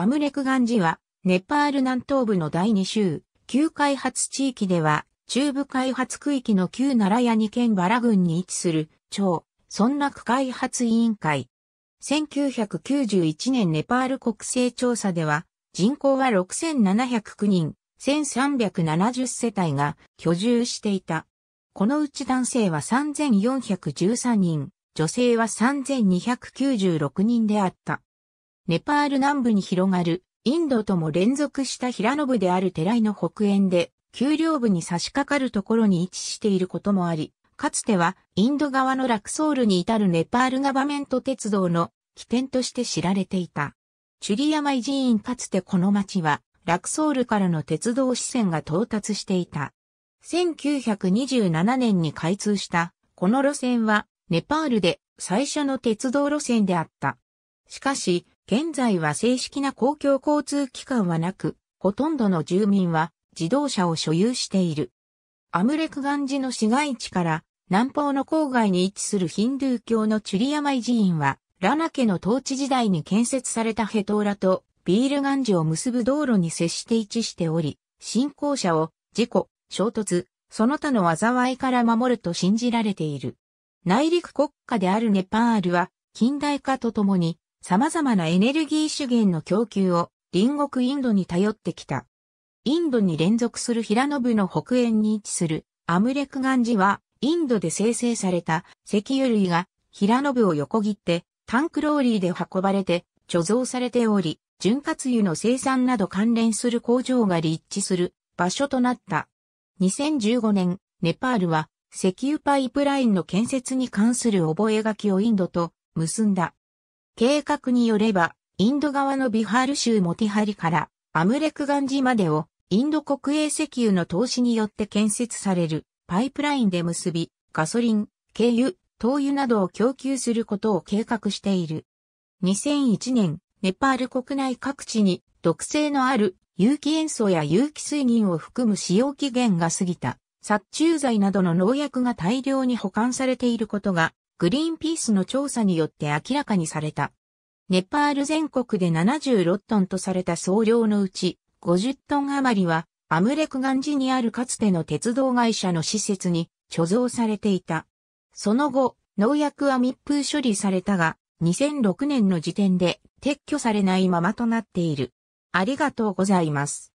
アムレクガンジは、ネパール南東部の第2州、旧開発地域では、中部開発区域の旧奈良に県バラ郡に位置する、町、村落開発委員会。1991年ネパール国勢調査では、人口は6709人、1370世帯が居住していた。このうち男性は3413人、女性は3296人であった。ネパール南部に広がる、インドとも連続した平野部である寺井の北縁で、丘陵部に差し掛かるところに位置していることもあり、かつてはインド側のラクソールに至るネパールガバメント鉄道の起点として知られていた。チュリヤマイ寺院かつてこの町は、ラクソールからの鉄道支線が到達していた。1927年に開通したこの路線はネパールで最初の鉄道路線であった。しかし、現在は正式な公共交通機関はなく、ほとんどの住民は自動車を所有している。アムレクガンジの市街地から南方の郊外に位置するヒンドゥー教のチュリヤマイ寺院は、ラナ家の統治時代に建設されたヘトーラとビールガンジを結ぶ道路に接して位置しており、信仰者を事故、衝突、その他の災いから守ると信じられている。内陸国家であるネパールは近代化とともに様々なエネルギー資源の供給を隣国インドに頼ってきた。インドに連続する平野部の北縁に位置するアムレクガンジはインドで生成された石油類が平野部を横切ってタンクローリーで運ばれて貯蔵されており、潤滑油の生産など関連する工場が立地する場所となった。2015年、ネパールは石油パイプラインの建設に関する覚書をインドと結んだ。計画によれば、インド側のビハール州モティハリからアムレクガンジまでをインド国営石油の投資によって建設されるパイプラインで結び、ガソリン、軽油、灯油などを供給することを計画している。2001年、ネパール国内各地に毒性のある有機塩素や有機水銀を含む使用期限が過ぎた殺虫剤などの農薬が大量に保管されていることがグリーンピースの調査によって明らかにされた。ネパール全国で76トンとされた総量のうち、50トン余りは、アムレクガンジにあるかつての鉄道会社の施設に貯蔵されていた。その後、農薬は密封処理されたが、2006年の時点で撤去されないままとなっている。ありがとうございます。